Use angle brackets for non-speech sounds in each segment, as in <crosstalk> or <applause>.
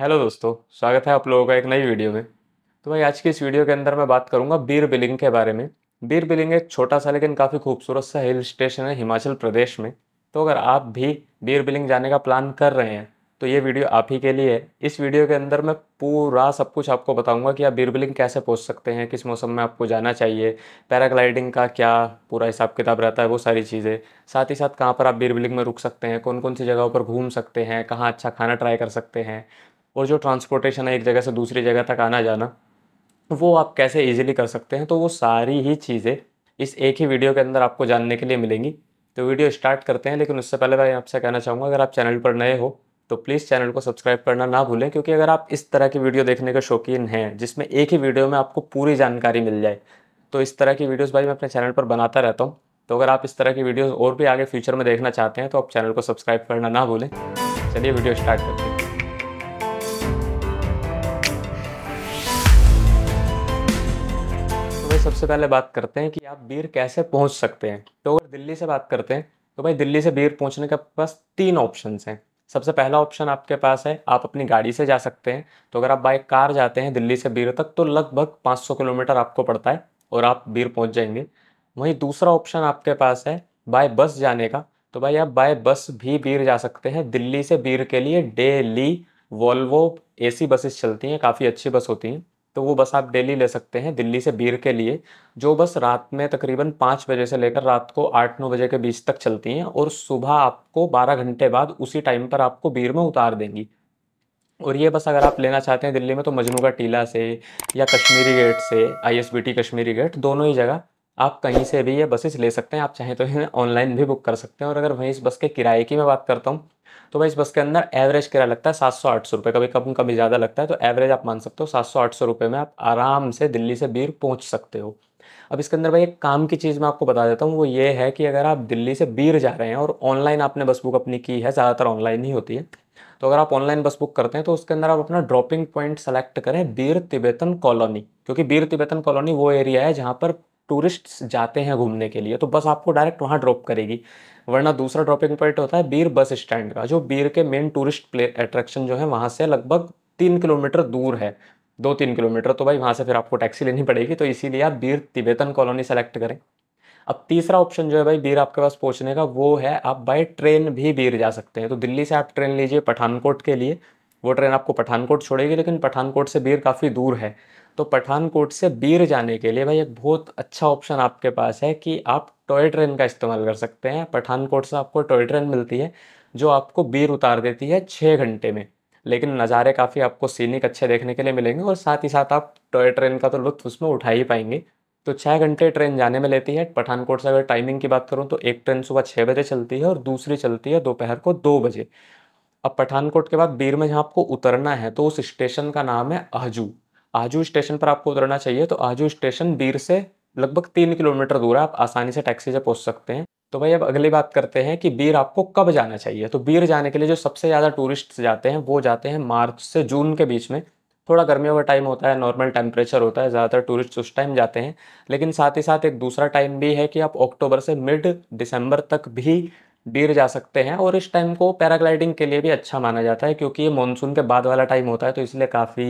Hello दोस्तों स्वागत है आप लोगों का एक नई वीडियो में तो भाई आज की इस वीडियो के अंदर मैं बात करूंगा बीर बिलिंग के बारे में बीर बिलिंग एक छोटा सा लेकिन काफ़ी खूबसूरत सा हिल स्टेशन है हिमाचल प्रदेश में तो अगर आप भी बीर बिलिंग जाने का प्लान कर रहे हैं तो ये वीडियो आप ही के लिए है इस वीडियो के अंदर मैं पूरा सब कुछ आपको बताऊंगा कि आप बीर बिलिंग कैसे पहुंच सकते हैं किस मौसम में आपको जाना चाहिए पैराग्लाइडिंग का क्या पूरा हिसाब किताब रहता है वो सारी चीज़ें साथ ही साथ कहाँ पर आप बीर बिलिंग में रुक सकते हैं कौन कौन सी जगहों पर घूम सकते हैं कहाँ अच्छा खाना ट्राई कर सकते हैं और जो ट्रांसपोर्टेशन है एक जगह से दूसरी जगह तक आना जाना वो आप कैसे ईजिली कर सकते हैं तो वो सारी ही चीज़ें इस एक ही वीडियो के अंदर आपको जानने के लिए मिलेंगी तो वीडियो स्टार्ट करते हैं लेकिन उससे पहले मैं आपसे कहना चाहूँगा अगर आप चैनल पर नए हो तो प्लीज़ चैनल को सब्सक्राइब करना ना भूलें क्योंकि अगर आप इस तरह की वीडियो देखने के शौकीन हैं जिसमें एक ही वीडियो में आपको पूरी जानकारी मिल जाए तो इस तरह की वीडियोस भाई मैं अपने चैनल पर बनाता रहता हूँ तो अगर आप इस तरह की वीडियोज़ और भी आगे फ्यूचर में देखना चाहते हैं तो आप चैनल को सब्सक्राइब करना ना भूलें चलिए वीडियो स्टार्ट करते हैं सबसे पहले बात करते हैं कि आप बीर कैसे पहुंच सकते हैं तो अगर दिल्ली से बात करते हैं तो भाई दिल्ली से बीर पहुंचने के पास तीन ऑप्शन हैं सबसे पहला ऑप्शन आपके पास है आप अपनी गाड़ी से जा सकते हैं तो अगर आप बाई कार जाते हैं दिल्ली से बीर तक तो लगभग पाँच किलोमीटर आपको पड़ता है और आप बीर पहुँच जाएंगे वहीं दूसरा ऑप्शन आपके पास है बाय बस जाने का तो भाई आप बाय बस भी बीर जा सकते हैं दिल्ली से बीर के लिए डेली वॉल्वो एसी बसेस चलती हैं काफ़ी अच्छी बस होती हैं तो वो बस आप डेली ले सकते हैं दिल्ली से बीर के लिए जो बस रात में तकरीबन पाँच बजे से लेकर रात को आठ नौ बजे के बीच तक चलती हैं और सुबह आपको बारह घंटे बाद उसी टाइम पर आपको बीर में उतार देंगी और ये बस अगर आप लेना चाहते हैं दिल्ली में तो मजनू का टीला से या कश्मीरी गेट से आई कश्मीरी गेट दोनों ही जगह आप कहीं से भी ये बसेस ले सकते हैं आप चाहें तो इन्हें ऑनलाइन भी बुक कर सकते हैं और अगर वहीं इस बस के किराए की मैं बात करता हूँ तो भाई इस बस के अंदर एवरेज किराया लगता है सात सौ आठ सौ रुपये कभी कम कभी ज़्यादा लगता है तो एवरेज आप मान सकते हो सात सौ आठ सौ रुपये में आप आराम से दिल्ली से बीर पहुँच सकते हो अब इसके अंदर भाई एक काम की चीज़ मैं आपको बता देता हूँ वो ये है कि अगर आप दिल्ली से बीर जा रहे हैं और ऑनलाइन आपने बस बुक अपनी की है ज़्यादातर ऑनलाइन ही होती है तो अगर आप ऑनलाइन बस बुक करते हैं तो उसके अंदर आप अपना ड्रॉपिंग पॉइंट सेलेक्ट करें बीर तिबेतन कॉलोनी क्योंकि बीर तिबेतन कॉलोनी वो एरिया है जहाँ पर टूरिस्ट जाते हैं घूमने के लिए तो बस आपको डायरेक्ट वहाँ ड्रॉप करेगी वरना दूसरा ड्रॉपिंग पॉइंट तो होता है बीर बस स्टैंड का जो बीर के मेन टूरिस्ट प्ले अट्रैक्शन जो है वहाँ से लगभग तीन किलोमीटर दूर है दो तीन किलोमीटर तो भाई वहाँ से फिर आपको टैक्सी लेनी पड़ेगी तो इसीलिए आप बीर तिबेतन कॉलोनी सेलेक्ट करें अब तीसरा ऑप्शन जो है भाई बीर आपके पास पहुँचने का वो है आप बाई ट्रेन भी बीर जा सकते हैं तो दिल्ली से आप ट्रेन लीजिए पठानकोट के लिए वो ट्रेन आपको पठानकोट छोड़ेगी लेकिन पठानकोट से बीर काफ़ी दूर है तो पठानकोट से बीर जाने के लिए भाई एक बहुत अच्छा ऑप्शन आपके पास है कि आप टॉय ट्रेन का इस्तेमाल कर सकते हैं पठानकोट से आपको टॉय ट्रेन मिलती है जो आपको बीर उतार देती है छः घंटे में लेकिन नज़ारे काफ़ी आपको सीनिक अच्छे देखने के लिए मिलेंगे और साथ ही साथ आप टॉय ट्रेन का तो लुत्फ उसमें उठा ही पाएंगे तो छः घंटे ट्रेन जाने में लेती है पठानकोट से अगर टाइमिंग की बात करूँ तो एक ट्रेन सुबह छः बजे चलती है और दूसरी चलती है दोपहर को दो बजे अब पठानकोट के बाद बीर में जहाँ आपको उतरना है तो उस स्टेशन का नाम है अहजू आजू स्टेशन पर आपको उतरना चाहिए तो आजू स्टेशन बीर से लगभग तीन किलोमीटर दूर है आप आसानी से टैक्सी से पहुंच सकते हैं तो भाई अब अगली बात करते हैं कि बीर आपको कब जाना चाहिए तो बीर जाने के लिए जो सबसे ज़्यादा टूरिस्ट जाते हैं वो जाते हैं मार्च से जून के बीच में थोड़ा गर्मियों का टाइम होता है नॉर्मल टेम्परेचर होता है ज़्यादातर टूरिस्ट उस टाइम जाते हैं लेकिन साथ ही साथ एक दूसरा टाइम भी है कि आप अक्टूबर से मिड दिसंबर तक भी बीर जा सकते हैं और इस टाइम को पैराग्लाइडिंग के लिए भी अच्छा माना जाता है क्योंकि ये मानसून के बाद वाला टाइम होता है तो इसलिए काफ़ी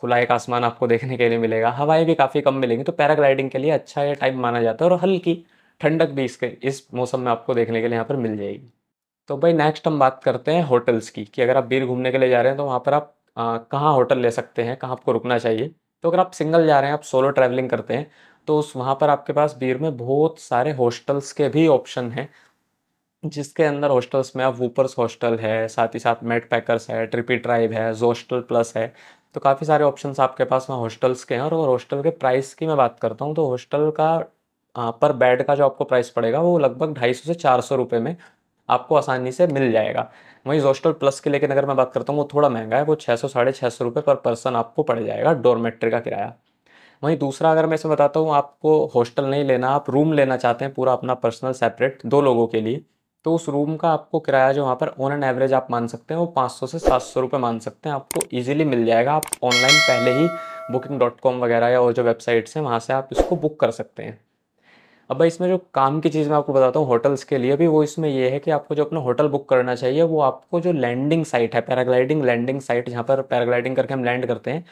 खुला एक आसमान आपको देखने के लिए मिलेगा हवाएं भी काफ़ी कम मिलेंगी तो पैराग्लाइडिंग के लिए अच्छा ये टाइम माना जाता है और हल्की ठंडक भी इसके इस मौसम में आपको देखने के लिए यहाँ पर मिल जाएगी तो भाई नेक्स्ट हम बात करते हैं होटल्स की कि अगर आप बीर घूमने के लिए जा रहे हैं तो वहाँ पर आप कहाँ होटल ले सकते हैं कहाँ आपको रुकना चाहिए तो अगर आप सिंगल जा रहे हैं आप सोलो ट्रैवलिंग करते हैं तो उस वहाँ पर आपके पास बीर में बहुत सारे हॉस्टल्स के भी ऑप्शन हैं जिसके अंदर हॉस्टल्स में आप वूपर्स हॉस्टल है साथ ही साथ मेट पैकर्स है ट्रिपी ट्राइब है जोस्टल प्लस है तो काफ़ी सारे ऑप्शन आपके पास वहाँ हॉस्टल्स के हैं और हॉस्टल के प्राइस की मैं बात करता हूँ तो हॉस्टल का पर बेड का जो आपको प्राइस पड़ेगा वो लगभग ढाई सौ से चार सौ रुपये में आपको आसानी से मिल जाएगा वहीं हॉस्टल प्लस के लेकिन अगर मैं बात करता हूँ वो थोड़ा महंगा है वो छः सौ साढ़े छः सौ रुपये पर पर्सन आपको पड़ जाएगा डोरमेट्री का किराया वहीं दूसरा अगर मैं इसे बताता हूँ आपको हॉस्टल नहीं लेना आप रूम लेना चाहते हैं पूरा अपना पर्सनल सेपरेट दो लोगों के लिए तो उस रूम का आपको किराया जो वहाँ पर ऑन एंड एवरेज आप मान सकते हैं वो 500 से 700 रुपए मान सकते हैं आपको इजीली मिल जाएगा आप ऑनलाइन पहले ही बुकिंग डॉट कॉम वगैरह या और जो वेबसाइट्स हैं वहाँ से आप इसको बुक कर सकते हैं अब भाई इसमें जो काम की चीज़ मैं आपको बताता हूँ होटल्स के लिए भी वो इसमें ये है कि आपको जो अपना होटल बुक करना चाहिए वो आपको जो लैंडिंग साइट है पैराग्लाइडिंग लैंडिंग साइट जहाँ पर पैराग्लाइडिंग करके हम लैंड करते हैं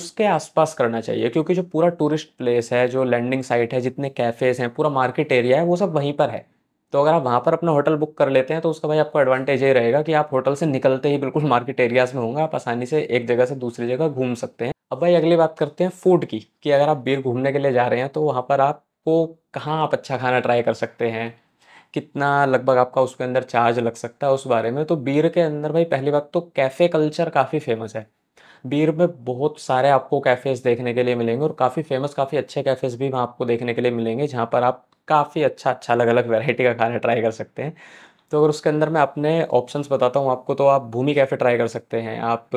उसके आसपास करना चाहिए क्योंकि जो पूरा टूरिस्ट प्लेस है जो लैंडिंग साइट है जितने कैफ़ेज़ हैं पूरा मार्केट एरिया है वो सब वहीं पर है तो अगर आप वहाँ पर अपना होटल बुक कर लेते हैं तो उसका भाई आपको एडवांटेज ये रहेगा कि आप होटल से निकलते ही बिल्कुल मार्केट एरियाज में होंगे आप आसानी से एक जगह से दूसरी जगह घूम सकते हैं अब भाई अगली बात करते हैं फूड की कि अगर आप बीर घूमने के लिए जा रहे हैं तो वहाँ पर आपको कहाँ आप अच्छा खाना ट्राई कर सकते हैं कितना लगभग आपका उसके अंदर चार्ज लग सकता है उस बारे में तो बीर के अंदर भाई पहली बात तो कैफ़े कल्चर काफ़ी फेमस है बीर में बहुत सारे आपको कैफ़ेज़ देखने के लिए मिलेंगे और काफ़ी फेमस काफ़ी अच्छे कैफ़ेज़ भी वहाँ आपको देखने के लिए मिलेंगे जहाँ पर आप काफ़ी अच्छा अच्छा अलग अलग वैरायटी का खाना ट्राई कर सकते हैं तो अगर उसके अंदर मैं अपने ऑप्शंस बताता हूँ आपको तो आप भूमि कैफ़े ट्राई कर सकते हैं आप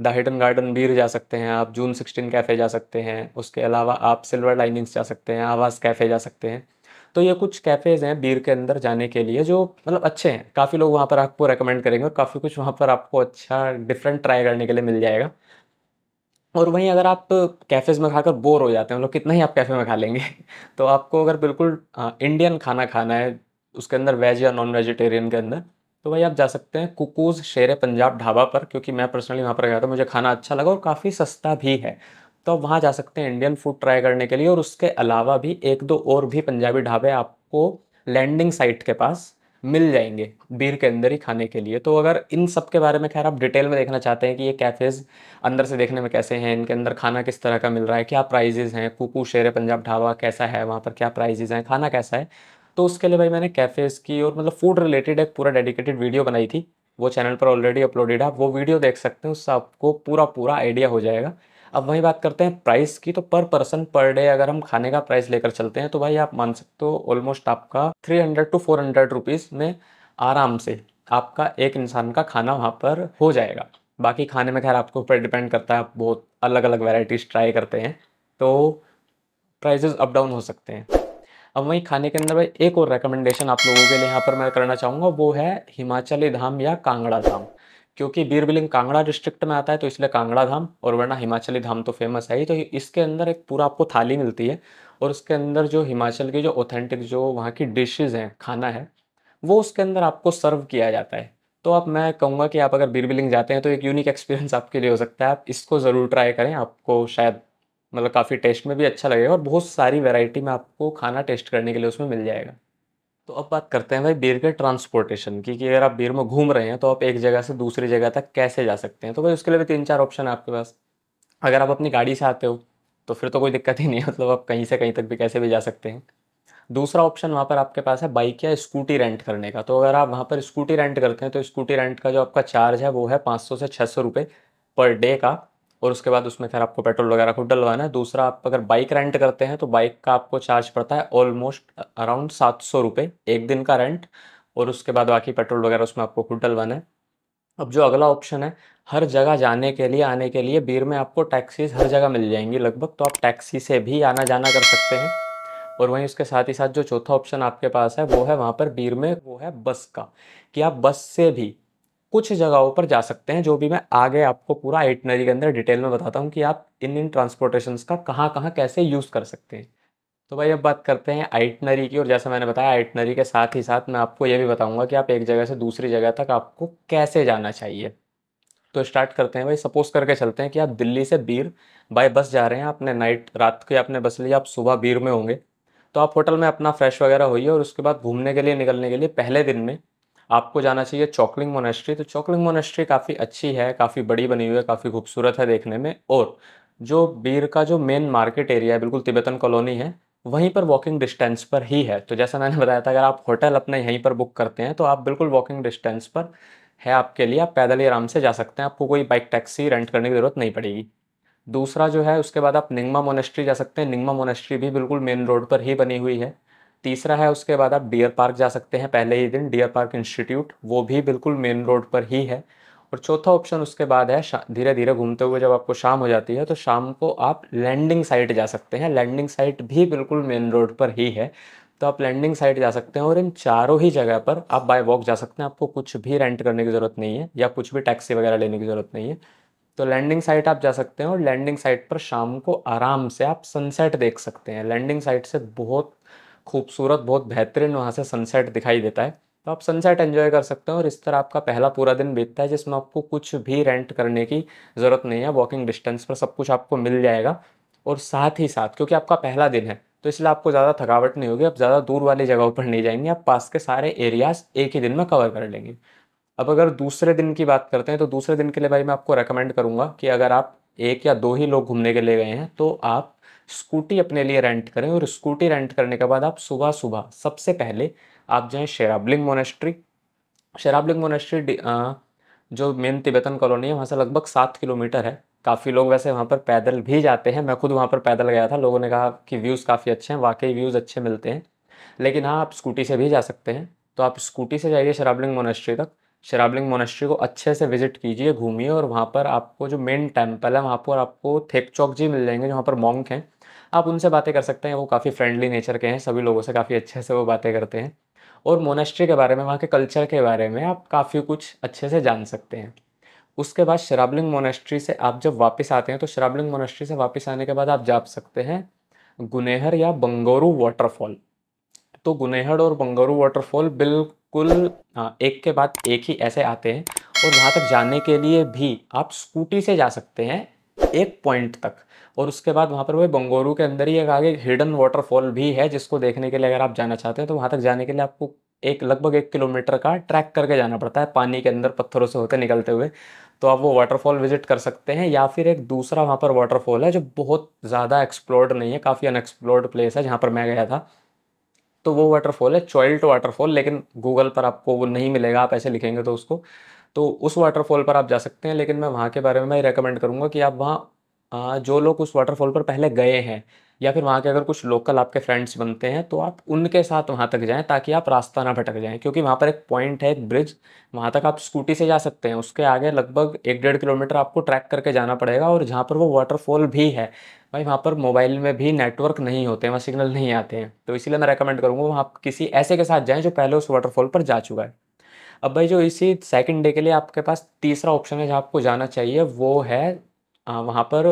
द हिडन गार्डन बीर जा सकते हैं आप जून सिक्सटीन कैफ़े जा सकते हैं उसके अलावा आप सिल्वर लाइनिंग्स जा सकते हैं आवास कैफ़े जा सकते हैं तो ये कुछ कैफ़ेज़ हैं बीर के अंदर जाने के लिए जो मतलब अच्छे हैं काफ़ी लोग वहाँ पर आपको रेकमेंड करेंगे और काफ़ी कुछ वहाँ पर आपको अच्छा डिफरेंट ट्राई करने के लिए मिल जाएगा और वहीं अगर आप कैफ़ेज़ में खाकर बोर हो जाते हैं लोग मतलब कितना ही आप कैफ़े में खा लेंगे <laughs> तो आपको अगर बिल्कुल इंडियन खाना खाना है उसके अंदर वेज या नॉन वेजिटेरियन के अंदर तो भाई आप जा सकते हैं कुकूज़ शेर पंजाब ढाबा पर क्योंकि मैं पर्सनली वहाँ पर गया था मुझे खाना अच्छा लगा और काफ़ी सस्ता भी है तो आप वहाँ जा सकते हैं इंडियन फूड ट्राई करने के लिए और उसके अलावा भी एक दो और भी पंजाबी ढाबे आपको लैंडिंग साइट के पास मिल जाएंगे बीर के अंदर ही खाने के लिए तो अगर इन सब के बारे में खैर आप डिटेल में देखना चाहते हैं कि ये कैफ़ेज़ अंदर से देखने में कैसे हैं इनके अंदर खाना किस तरह का मिल रहा है क्या प्राइजेज़ हैं कुकू शेर पंजाब ढाबा कैसा है वहाँ पर क्या प्राइजेज़ हैं खाना कैसा है तो उसके लिए भाई मैंने कैफ़ेज़ की और मतलब फूड रिलेटेड एक पूरा डेडिकेटेड वीडियो बनाई थी वो चैनल पर ऑलरेडी अपलोडेड है आप वो वीडियो देख सकते हैं उससे आपको पूरा पूरा आइडिया हो जाएगा अब वही बात करते हैं प्राइस की तो पर पर्सन पर डे अगर हम खाने का प्राइस लेकर चलते हैं तो भाई आप मान सकते हो ऑलमोस्ट आपका three hundred to four hundred rupees में आराम से आपका एक इंसान का खाना वहाँ पर हो जाएगा बाकी खाने में खैर आपके ऊपर डिपेंड करता है आप बहुत अलग अलग वेराइटीज़ ट्राई करते हैं तो प्राइजेज अप डाउन हो सकते हैं अब वहीं खाने के अंदर भाई एक और रिकमेंडेशन आप लोगों के लिए यहाँ पर मैं करना चाहूँगा वो है हिमाचली धाम या कांगड़ा धाम क्योंकि बीरबिलिंग कांगड़ा डिस्ट्रिक्ट में आता है तो इसलिए कांगड़ा धाम और वरना हिमाचली धाम तो फेमस है ही तो इसके अंदर एक पूरा आपको थाली मिलती है और उसके अंदर जो हिमाचल की जो ऑथेंटिक जो वहाँ की डिशेज़ हैं खाना है वो उसके अंदर आपको सर्व किया जाता है तो अब मैं कहूँगा कि आप अगर बीरबिलिंग जाते हैं तो एक यूनिक एक्सपीरियंस आपके लिए हो सकता है आप इसको ज़रूर ट्राई करें आपको शायद मतलब काफ़ी टेस्ट में भी अच्छा लगेगा और बहुत सारी वैरायटी में आपको खाना टेस्ट करने के लिए उसमें मिल जाएगा तो अब बात करते हैं भाई बीर के ट्रांसपोर्टेशन की कि अगर आप बीर में घूम रहे हैं तो आप एक जगह से दूसरी जगह तक कैसे जा सकते हैं तो भाई उसके लिए भी तीन चार ऑप्शन है आपके पास अगर आप अपनी गाड़ी से आते हो तो फिर तो कोई दिक्कत ही नहीं है मतलब आप कहीं से कहीं तक भी कैसे भी जा सकते हैं दूसरा ऑप्शन वहाँ पर आपके पास है बाइक या स्कूटी रेंट करने का तो अगर आप वहाँ पर स्कूटी रेंट करते हैं तो स्कूटी रेंट का जो आपका चार्ज है वो है पाँच सौ से छः सौ रुपये पर डे का और उसके बाद उसमें फिर आपको पेट्रोल वगैरह खुद डलवाना है दूसरा आप अगर बाइक रेंट करते हैं तो बाइक का आपको चार्ज पड़ता है ऑलमोस्ट अराउंड सात सौ रुपये एक दिन का रेंट और उसके बाद बाकी पेट्रोल वगैरह उसमें आपको खुद डलवाना है अब जो अगला ऑप्शन है हर जगह जाने के लिए आने के लिए बीर में आपको टैक्सीज हर जगह मिल जाएंगी लगभग तो आप टैक्सी से भी आना जाना कर सकते हैं और वहीं उसके साथ ही साथ जो चौथा ऑप्शन आपके पास है वो है वहाँ पर बीर में वो है बस का कि आप बस से भी कुछ जगहों पर जा सकते हैं जो भी मैं आगे आपको पूरा एटनरी के अंदर डिटेल में बताता हूँ कि आप इन इन ट्रांसपोर्टेशन का कहाँ कहाँ कैसे यूज़ कर सकते हैं तो भाई अब बात करते हैं आइटनरी की और जैसा मैंने बताया आइटनरी के साथ ही साथ मैं आपको ये भी बताऊंगा कि आप एक जगह से दूसरी जगह तक आपको कैसे जाना चाहिए तो स्टार्ट करते हैं भाई सपोज करके चलते हैं कि आप दिल्ली से बीर बाय बस जा रहे हैं आपने नाइट रात की आपने बस ली आप सुबह बीर में होंगे तो आप होटल में अपना फ्रेश वगैरह होइए और उसके बाद घूमने के लिए निकलने के लिए पहले दिन में आपको जाना चाहिए चौकलिंग मोनेस्ट्री तो चौकलिंग मोनेस्ट्री काफ़ी अच्छी है काफ़ी बड़ी बनी हुई है काफ़ी खूबसूरत है देखने में और जो बीर का जो मेन मार्केट एरिया है बिल्कुल तिब्बतन कॉलोनी है वहीं पर वॉकिंग डिस्टेंस पर ही है तो जैसा मैंने बताया था अगर आप होटल अपने यहीं पर बुक करते हैं तो आप बिल्कुल वॉकिंग डिस्टेंस पर है आपके लिए आप पैदल ही आराम से जा सकते हैं आपको कोई बाइक टैक्सी रेंट करने की ज़रूरत नहीं पड़ेगी दूसरा जो है उसके बाद आप निंगमा मोनेस्ट्री जा सकते हैं निंगमा मोनेस्ट्री भी बिल्कुल मेन रोड पर ही बनी हुई है तीसरा है उसके बाद आप डियर पार्क जा सकते हैं पहले ही दिन डियर पार्क इंस्टीट्यूट वो भी बिल्कुल मेन रोड पर ही है और चौथा ऑप्शन उसके बाद है धीरे धीरे घूमते हुए जब आपको शाम हो जाती है तो शाम को आप लैंडिंग साइट जा सकते हैं लैंडिंग साइट भी बिल्कुल मेन रोड पर ही है तो आप लैंडिंग साइट जा सकते हैं और इन चारों ही जगह पर आप बाय वॉक जा सकते हैं आपको कुछ भी रेंट करने की ज़रूरत नहीं है या कुछ भी टैक्सी वगैरह लेने की ज़रूरत नहीं है तो लैंडिंग साइट आप जा सकते हैं और लैंडिंग साइट पर शाम को आराम से आप सनसेट देख सकते हैं लैंडिंग साइट से बहुत खूबसूरत बहुत बेहतरीन वहाँ से सनसेट दिखाई देता है तो आप सनसेट एंजॉय कर सकते हो और इस तरह आपका पहला पूरा दिन बीतता है जिसमें आपको कुछ भी रेंट करने की ज़रूरत नहीं है वॉकिंग डिस्टेंस पर सब कुछ आपको मिल जाएगा और साथ ही साथ क्योंकि आपका पहला दिन है तो इसलिए आपको ज़्यादा थकावट नहीं होगी आप ज़्यादा दूर वाली जगहों पर नहीं जाएंगे आप पास के सारे एरियाज़ एक ही दिन में कवर कर लेंगे अब अगर दूसरे दिन की बात करते हैं तो दूसरे दिन के लिए भाई मैं आपको रेकमेंड करूँगा कि अगर आप एक या दो ही लोग घूमने के लिए गए हैं तो आप स्कूटी अपने लिए रेंट करें और स्कूटी रेंट करने के बाद आप सुबह सुबह सबसे पहले आप जाएँ शेराबलिंग मोनेस्ट्री शेराबलिंग मोनेस्ट्री जो मेन तिबेतन कॉलोनी है वहाँ से लगभग सात किलोमीटर है काफ़ी लोग वैसे वहाँ पर पैदल भी जाते हैं मैं खुद वहाँ पर पैदल गया था लोगों ने कहा कि व्यूज़ काफ़ी अच्छे हैं वाकई व्यूज़ अच्छे मिलते हैं लेकिन हाँ आप स्कूटी से भी जा सकते हैं तो आप स्कूटी से जाइए शराबलिंग मोनेस्ट्री तक शराबलिंग मोनेस्ट्री को अच्छे से विजिट कीजिए घूमिए और वहाँ पर आपको जो मेन टेम्पल है वहाँ पर आपको थेक चौक जी मिल जाएंगे जहाँ पर मॉन्क हैं आप उनसे बातें कर सकते हैं वो काफ़ी फ्रेंडली नेचर के हैं सभी लोगों से काफ़ी अच्छे से वो बातें करते हैं और मोनेस्ट्री के बारे में वहाँ के कल्चर के बारे में आप काफ़ी कुछ अच्छे से जान सकते हैं उसके बाद शराबलिंग मोनेस्ट्री से आप जब वापस आते हैं तो शराबलिंग मोनेस्ट्री से वापस आने के बाद आप जा सकते हैं गुनेहर या बंगोरू वाटरफॉल तो गुनेहर और बंगोरू वाटरफॉल बिल्कुल हाँ, एक के बाद एक ही ऐसे आते हैं और वहाँ तक जाने के लिए भी आप स्कूटी से जा सकते हैं एक पॉइंट तक और उसके बाद वहाँ पर वो बंगोरू के अंदर ही एक आगे हिडन वाटरफॉल भी है जिसको देखने के लिए अगर आप जाना चाहते हैं तो वहाँ तक जाने के लिए आपको एक लगभग एक किलोमीटर का ट्रैक करके जाना पड़ता है पानी के अंदर पत्थरों से होते निकलते हुए तो आप वो वाटरफॉल विजिट कर सकते हैं या फिर एक दूसरा वहाँ पर वाटरफॉल है जो बहुत ज़्यादा एक्सप्लोर्ड नहीं है काफ़ी अनएक्सप्लोर्ड प्लेस है जहाँ पर मैं गया था तो वो वाटरफॉल है चॉइल्ट वाटरफॉल लेकिन गूगल पर आपको वो नहीं मिलेगा आप ऐसे लिखेंगे तो उसको तो उस वाटरफॉल पर आप जा सकते हैं लेकिन मैं वहाँ के बारे में मैं रेकमेंड करूँगा कि आप वहाँ जो लोग उस वाटरफॉल पर पहले गए हैं या फिर वहाँ के अगर कुछ लोकल आपके फ्रेंड्स बनते हैं तो आप उनके साथ वहाँ तक जाएँ ताकि आप रास्ता ना भटक जाएँ क्योंकि वहाँ पर एक पॉइंट है एक ब्रिज वहाँ तक आप स्कूटी से जा सकते हैं उसके आगे लगभग एक डेढ़ किलोमीटर आपको ट्रैक करके जाना पड़ेगा और जहाँ पर वो वाटरफॉल भी है भाई वहाँ पर मोबाइल में भी नेटवर्क नहीं होते हैं वहाँ सिग्नल नहीं आते हैं तो इसीलिए मैं रेकमेंड करूँगा वहाँ आप किसी ऐसे के साथ जाएँ जो पहले उस वाटरफॉल पर जा चुका है अब भाई जो इसी सेकेंड डे के लिए आपके पास तीसरा ऑप्शन है जहाँ आपको जाना चाहिए वो है वहाँ पर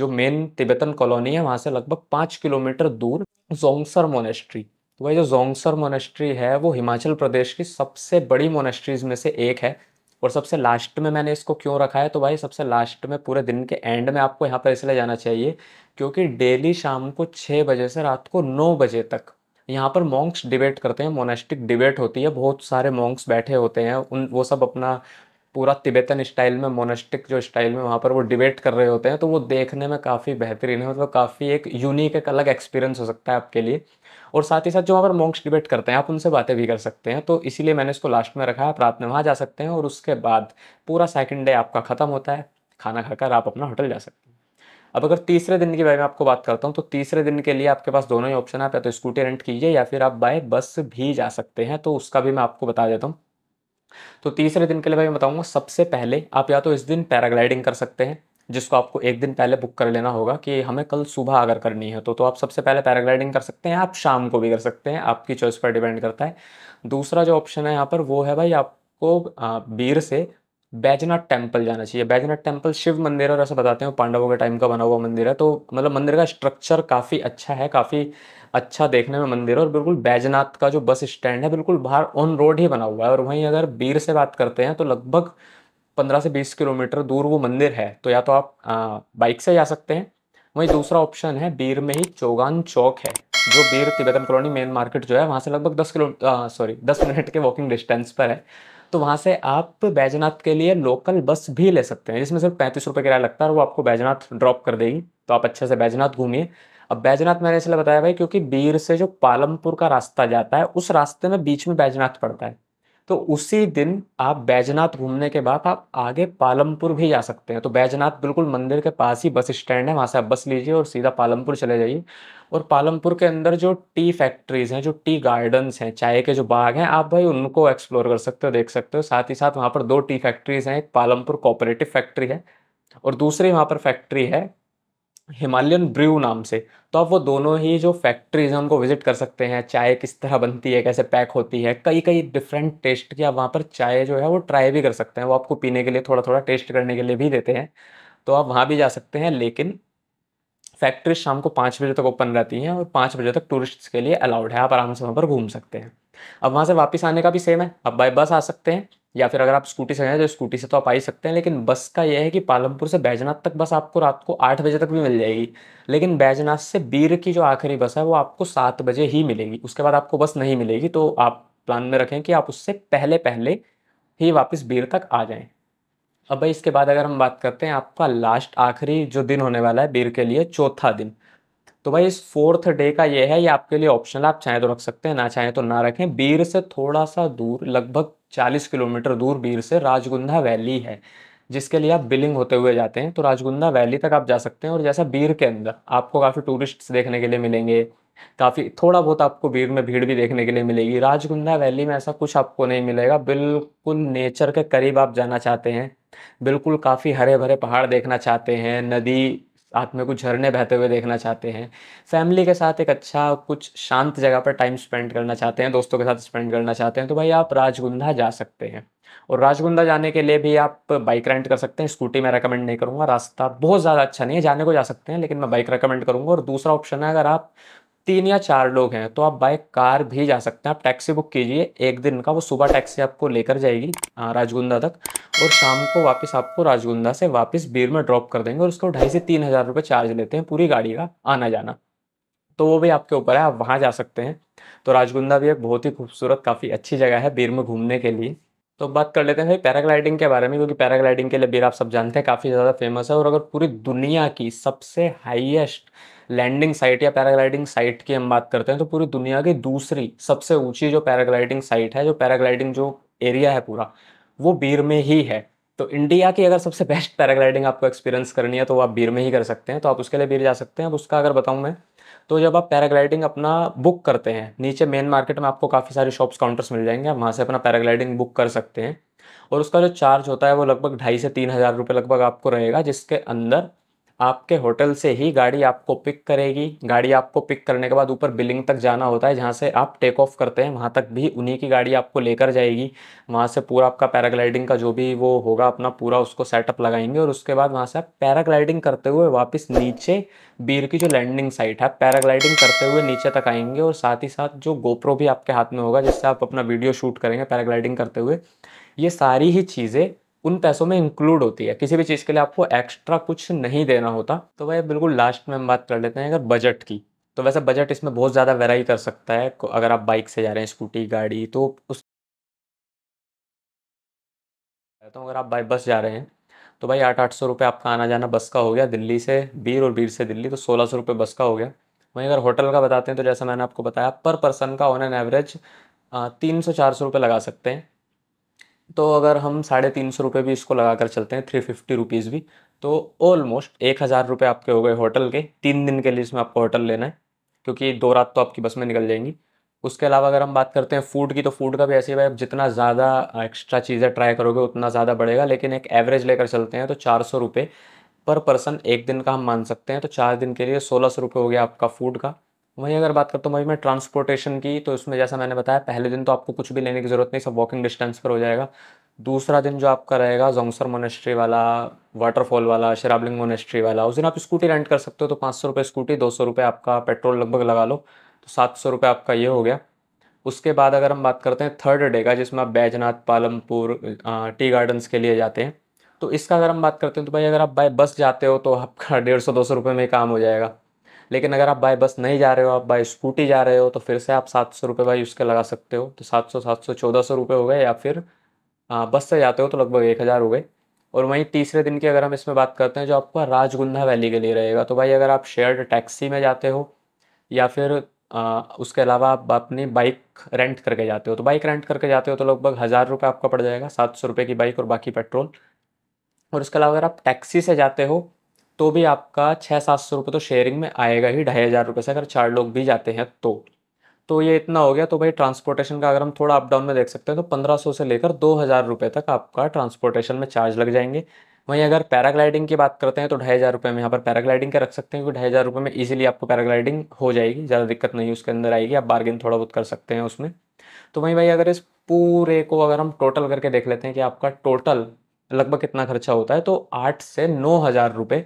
जो मेन तिब्बतन कॉलोनी है वहाँ से लगभग पाँच किलोमीटर दूर जोंगसर मोनेस्ट्री तो भाई जो जोंगसर मोनेस्ट्री है वो हिमाचल प्रदेश की सबसे बड़ी मोनेस्ट्रीज में से एक है और सबसे लास्ट में मैंने इसको क्यों रखा है तो भाई सबसे लास्ट में पूरे दिन के एंड में आपको यहाँ पर इसलिए जाना चाहिए क्योंकि डेली शाम को छः बजे से रात को नौ बजे तक यहाँ पर मॉन्क्स डिबेट करते हैं मोनेस्टिक डिबेट होती है बहुत सारे मॉन्क्स बैठे होते हैं उन वो सब अपना पूरा तिबेतन स्टाइल में मोनेस्टिक जो स्टाइल में वहाँ पर वो डिबेट कर रहे होते हैं तो वो देखने में काफ़ी बेहतरीन है मतलब तो काफ़ी एक यूनिक एक अलग एक्सपीरियंस हो सकता है आपके लिए और साथ ही साथ जो वहाँ पर मॉन्क्स डिबेट करते हैं आप उनसे बातें भी कर सकते हैं तो इसीलिए मैंने इसको लास्ट में रखा है आप रात में वहाँ जा सकते हैं और उसके बाद पूरा सेकेंड डे आपका ख़त्म होता है खाना खाकर आप अपना होटल जा सकते हैं अब अगर तीसरे दिन के बारे में आपको बात करता हूँ तो तीसरे दिन के लिए आपके पास दोनों ही ऑप्शन है आप या तो स्कूटी रेंट कीजिए या फिर आप बाय बस भी जा सकते हैं तो उसका भी मैं आपको बता देता हूँ तो तीसरे दिन के लिए मैं बताऊँगा सबसे पहले आप या तो इस दिन पैराग्लाइडिंग कर सकते हैं जिसको आपको एक दिन पहले बुक कर लेना होगा कि हमें कल सुबह अगर करनी है तो तो आप सबसे पहले पैराग्लाइडिंग कर सकते हैं आप शाम को भी कर सकते हैं आपकी चॉइस पर डिपेंड करता है दूसरा जो ऑप्शन है यहाँ पर वो है भाई आपको बीर से बैजनाथ टेम्पल जाना चाहिए बैजनाथ टेम्पल शिव मंदिर और ऐसा बताते हैं पांडवों के टाइम का बना हुआ मंदिर है तो मतलब मंदिर का स्ट्रक्चर काफ़ी अच्छा है काफ़ी अच्छा देखने में मंदिर है और बिल्कुल बैजनाथ का जो बस स्टैंड है बिल्कुल बाहर ऑन रोड ही बना हुआ है और वहीं अगर बीर से बात करते हैं तो लगभग पंद्रह से बीस किलोमीटर दूर वो मंदिर है तो या तो आप बाइक से जा सकते हैं वहीं दूसरा ऑप्शन है बीर में ही चौगान चौक है जो Bir Tibetan colony main market जो है वहाँ से लगभग दस किलो सॉरी दस मिनट के वॉकिंग डिस्टेंस पर है तो वहाँ से आप बैजनाथ के लिए लोकल बस भी ले सकते हैं जिसमें सिर्फ पैंतीस रुपये किराया लगता है और वो आपको बैजनाथ ड्रॉप कर देगी तो आप अच्छे से बैजनाथ घूमिए अब बैजनाथ मैंने इसलिए बताया भाई क्योंकि बीर से जो पालमपुर का रास्ता जाता है उस रास्ते में बीच में बैजनाथ पड़ता है तो उसी दिन आप बैजनाथ घूमने के बाद आप आगे पालमपुर भी जा सकते हैं तो बैजनाथ बिल्कुल मंदिर के पास ही बस स्टैंड है वहाँ से आप बस लीजिए और सीधा पालमपुर चले जाइए और पालमपुर के अंदर जो टी फैक्ट्रीज हैं जो टी गार्डन्स हैं चाय के जो बाग हैं आप भाई उनको एक्सप्लोर कर सकते हो देख सकते हो साथ ही साथ वहाँ पर दो टी फैक्ट्रीज हैं एक पालमपुर कोऑपरेटिव फैक्ट्री है और दूसरी वहाँ पर फैक्ट्री है हिमालयन ब्रू नाम से तो आप वो दोनों ही जो फैक्ट्रीज हैं उनको विजिट कर सकते हैं चाय किस तरह बनती है कैसे पैक होती है कई कई डिफरेंट टेस्ट की आप वहाँ पर चाय जो है वो ट्राई भी कर सकते हैं वो आपको पीने के लिए थोड़ा थोड़ा टेस्ट करने के लिए भी देते हैं तो आप वहाँ भी जा सकते हैं लेकिन फैक्ट्री शाम को पाँच बजे तक ओपन रहती हैं और पाँच बजे तक टूरिस्ट्स के लिए अलाउड है आप आराम से वहाँ पर घूम सकते हैं अब वहाँ से वापस आने का भी सेम है आप बाई बस आ सकते हैं या फिर अगर आप स्कूटी से गए तो स्कूटी से तो आप आ ही सकते हैं लेकिन बस का यह है कि पालमपुर से बैजनाथ तक बस आपको रात को आठ बजे तक भी मिल जाएगी लेकिन बैजनाथ से बीर की जो आखिरी बस है वो आपको सात बजे ही मिलेगी उसके बाद आपको बस नहीं मिलेगी तो आप प्लान में रखें कि आप उससे पहले पहले ही वापस बीर तक आ जाए अब भाई इसके बाद अगर हम बात करते हैं आपका लास्ट आखिरी जो दिन होने वाला है बीर के लिए चौथा दिन तो भाई इस फोर्थ डे का ये है ये आपके लिए ऑप्शनल आप चाहें तो रख सकते हैं ना चाहें तो ना रखें बीर से थोड़ा सा दूर लगभग 40 किलोमीटर दूर बीर से राजगुंधा वैली है जिसके लिए आप बिलिंग होते हुए जाते हैं तो राजगुंदा वैली तक आप जा सकते हैं और जैसा बीर के अंदर आपको काफ़ी टूरिस्ट्स देखने के लिए मिलेंगे काफ़ी थोड़ा बहुत आपको भीड़ में भीड़ भी देखने के लिए मिलेगी राजगुंदा वैली में ऐसा कुछ आपको नहीं मिलेगा बिल्कुल नेचर के करीब आप जाना चाहते हैं बिल्कुल काफ़ी हरे भरे पहाड़ देखना चाहते हैं नदी साथ में कुछ झरने बहते हुए देखना चाहते हैं फैमिली के साथ एक अच्छा कुछ शांत जगह पर टाइम स्पेंड करना चाहते हैं दोस्तों के साथ स्पेंड करना चाहते हैं तो भाई आप राजगुंदा जा सकते हैं और राजगुंदा जाने के लिए भी आप बाइक रेंट कर सकते हैं स्कूटी मैं रेकमेंड नहीं करूँगा रास्ता बहुत ज़्यादा अच्छा नहीं है जाने को जा सकते हैं लेकिन मैं बाइक रेकमेंड करूँगा और दूसरा ऑप्शन है अगर आप तीन या चार लोग हैं तो आप बाय कार भी जा सकते हैं आप टैक्सी बुक कीजिए एक दिन का वो सुबह टैक्सी आपको लेकर जाएगी राजगुंदा तक और शाम को वापस आपको राजगुंदा से वापस बीर में ड्रॉप कर देंगे और उसको ढाई से तीन हज़ार रुपये चार्ज लेते हैं पूरी गाड़ी का आना जाना तो वो भी आपके ऊपर है आप वहाँ जा सकते हैं तो राजगुंदा भी एक बहुत ही खूबसूरत काफ़ी अच्छी जगह है बीर में घूमने के लिए तो बात कर लेते हैं भाई पैराग्लाइडिंग के बारे में क्योंकि पैराग्लाइडिंग के लिए बीर आप सब जानते हैं काफ़ी ज़्यादा फेमस है और अगर पूरी दुनिया की सबसे हाइएस्ट लैंडिंग साइट या पैराग्लाइडिंग साइट की हम बात करते हैं तो पूरी दुनिया की दूसरी सबसे ऊंची जो पैराग्लाइडिंग साइट है जो पैराग्लाइडिंग जो एरिया है पूरा वो बीर में ही है तो इंडिया की अगर सबसे बेस्ट पैराग्लाइडिंग आपको एक्सपीरियंस करनी है तो आप बीर में ही कर सकते हैं तो आप उसके लिए बीर जा सकते हैं अब उसका अगर बताऊँ मैं तो जब आप पैराग्लाइडिंग अपना बुक करते हैं नीचे मेन मार्केट में आपको काफ़ी सारे शॉप्स काउंटर्स मिल जाएंगे आप वहाँ से अपना पैराग्लाइडिंग बुक कर सकते हैं और उसका जो चार्ज होता है वो लगभग ढाई से तीन हज़ार रुपये लगभग आपको रहेगा जिसके अंदर आपके होटल से ही गाड़ी आपको पिक करेगी गाड़ी आपको पिक करने के बाद ऊपर बिलिंग तक जाना होता है जहाँ से आप टेक ऑफ करते हैं वहाँ तक भी उन्हीं की गाड़ी आपको लेकर जाएगी वहाँ से पूरा आपका पैराग्लाइडिंग का जो भी वो होगा अपना पूरा उसको सेटअप लगाएंगे और उसके बाद वहाँ से आप पैराग्लाइडिंग करते हुए वापस नीचे बीर की जो लैंडिंग साइट है पैराग्लाइडिंग करते हुए नीचे तक आएंगे और साथ ही साथ जो गोप्रो भी आपके हाथ में होगा जिससे आप अपना वीडियो शूट करेंगे पैराग्लाइडिंग करते हुए ये सारी ही चीज़ें उन पैसों में इंक्लूड होती है किसी भी चीज़ के लिए आपको एक्स्ट्रा कुछ नहीं देना होता तो भाई बिल्कुल लास्ट में हम बात कर लेते हैं अगर बजट की तो वैसे बजट इसमें बहुत ज़्यादा वेराई कर सकता है अगर आप बाइक से जा रहे हैं स्कूटी गाड़ी तो उस तो अगर आप बाई बस जा रहे हैं तो भाई आठ आठ सौ रुपये आपका आना जाना बस का हो गया दिल्ली से बीर और बीर से दिल्ली तो सोलह सौ रुपये बस का हो गया वहीं अगर होटल का बताते हैं तो जैसा मैंने आपको बताया पर पर्सन का ऑन एन एवरेज तीन सौ चार सौ रुपये लगा सकते हैं तो अगर हम साढ़े तीन सौ रुपये भी इसको लगा कर चलते हैं थ्री फिफ्टी रुपीज़ भी तो ऑलमोस्ट एक हज़ार रुपये आपके हो गए होटल के तीन दिन के लिए इसमें आपको होटल लेना है क्योंकि दो रात तो आपकी बस में निकल जाएंगी उसके अलावा अगर हम बात करते हैं फूड की तो फूड का भी ऐसे ही है जितना ज़्यादा एक्स्ट्रा चीज़ें ट्राई करोगे उतना ज़्यादा बढ़ेगा लेकिन एक एवरेज लेकर चलते हैं तो चार सौ रुपये पर पर्सन एक दिन का हम मान सकते हैं तो चार दिन के लिए सोलह सौ रुपये हो गया आपका फूड का वहीं अगर बात करता हूँ अभी मैं ट्रांसपोर्टेशन की तो इसमें जैसा मैंने बताया पहले दिन तो आपको कुछ भी लेने की ज़रूरत नहीं सब वॉकिंग डिस्टेंस पर हो जाएगा दूसरा दिन जो आपका रहेगा जोंगसर मोनेस्ट्री वाला वाटरफॉल वाला शराबलिंग मोनेस्ट्री वाला उस दिन आप स्कूटी रेंट कर सकते हो तो पाँच सौ रुपये स्कूटी दो सौ रुपये आपका पेट्रोल लगभग लगा लो तो सात सौ रुपये आपका ये हो गया उसके बाद अगर हम बात करते हैं थर्ड डे का जिसमें आप बैजनाथ पालमपुर टी गार्डन्स के लिए जाते हैं तो इसका अगर हम बात करते हैं तो भाई अगर आप बाय बस जाते हो तो आपका डेढ़ सौ दो सौ रुपये में काम हो जाएगा लेकिन अगर आप बाय बस नहीं जा रहे हो आप बाय स्कूटी जा रहे हो तो फिर से आप सात सौ रुपये भाई उसके लगा सकते हो तो सात सौ सात सौ चौदह सौ रुपये हो गए या फिर आ, बस से जाते हो तो लगभग एक हज़ार हो गए और वहीं तीसरे दिन की अगर हम इसमें बात करते हैं जो आपका राजगुंधा वैली के लिए रहेगा तो भाई अगर आप शेयर्ड टैक्सी में जाते हो या फिर आ, उसके अलावा आप अपनी बाइक रेंट करके जाते हो तो बाइक रेंट करके जाते हो तो लगभग हज़ार रुपये आपका पड़ जाएगा सात सौ रुपये की बाइक और बाकी पेट्रोल और उसके अलावा अगर आप टैक्सी से जाते हो तो भी आपका छः सात सौ रुपये तो शेयरिंग में आएगा ही ढाई हज़ार रुपये से अगर चार लोग भी जाते हैं तो तो ये इतना हो गया तो भाई ट्रांसपोर्टेशन का अगर हम थोड़ा अप डाउन में देख सकते हैं तो पंद्रह सौ से लेकर दो हज़ार रुपये तक आपका ट्रांसपोर्टेशन में चार्ज लग जाएंगे वहीं अगर पैराग्लाइडिंग की बात करते हैं तो ढाई हज़ार रुपये में यहाँ पर पैराग्लाइडिंग का रख सकते हैं क्योंकि ढाई हज़ार रुपये में ईजिली आपको पैराग्लाइडिंग हो जाएगी ज़्यादा दिक्कत नहीं उसके अंदर आएगी आप बार्गेन थोड़ा बहुत कर सकते हैं उसमें तो वहीं भाई अगर इस पूरे को अगर हम टोटल करके देख लेते हैं कि आपका टोटल लगभग कितना खर्चा होता है तो आठ से नौ हज़ार रुपये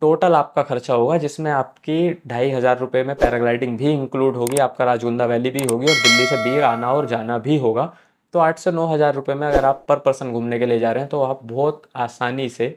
टोटल आपका खर्चा होगा जिसमें आपकी ढाई हज़ार रुपये में पैराग्लाइडिंग भी इंक्लूड होगी आपका राजगुंदा वैली भी होगी और दिल्ली से बीर आना और जाना भी होगा तो आठ से नौ हज़ार रुपये में अगर आप पर पर्सन घूमने के लिए जा रहे हैं तो आप बहुत आसानी से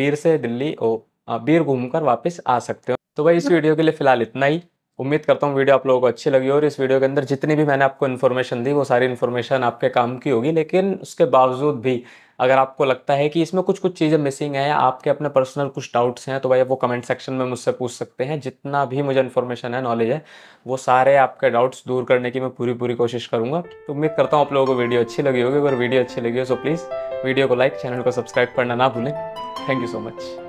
बीर से दिल्ली और बीर घूम वापस आ सकते हो तो भाई इस वीडियो हाँ। के लिए फ़िलहाल इतना ही उम्मीद करता हूँ वीडियो आप लोगों को अच्छी लगी और इस वीडियो के अंदर जितनी भी मैंने आपको इन्फॉर्मेशन दी वो सारी इन्फॉर्मेशन आपके काम की होगी लेकिन उसके बावजूद भी अगर आपको लगता है कि इसमें कुछ कुछ चीज़ें मिसिंग हैं या आपके अपने पर्सनल कुछ डाउट्स हैं तो भाई वो कमेंट सेक्शन में मुझसे पूछ सकते हैं जितना भी मुझे इन्फॉर्मेशन है नॉलेज है वो सारे आपके डाउट्स दूर करने की मैं पूरी पूरी कोशिश करूँगा तो उम्मीद करता हूँ आप लोगों को वीडियो अच्छी लगी होगी अगर वीडियो अच्छी लगी हो तो प्लीज़ वीडियो को लाइक चैनल को सब्सक्राइब करना ना भूलें थैंक यू सो मच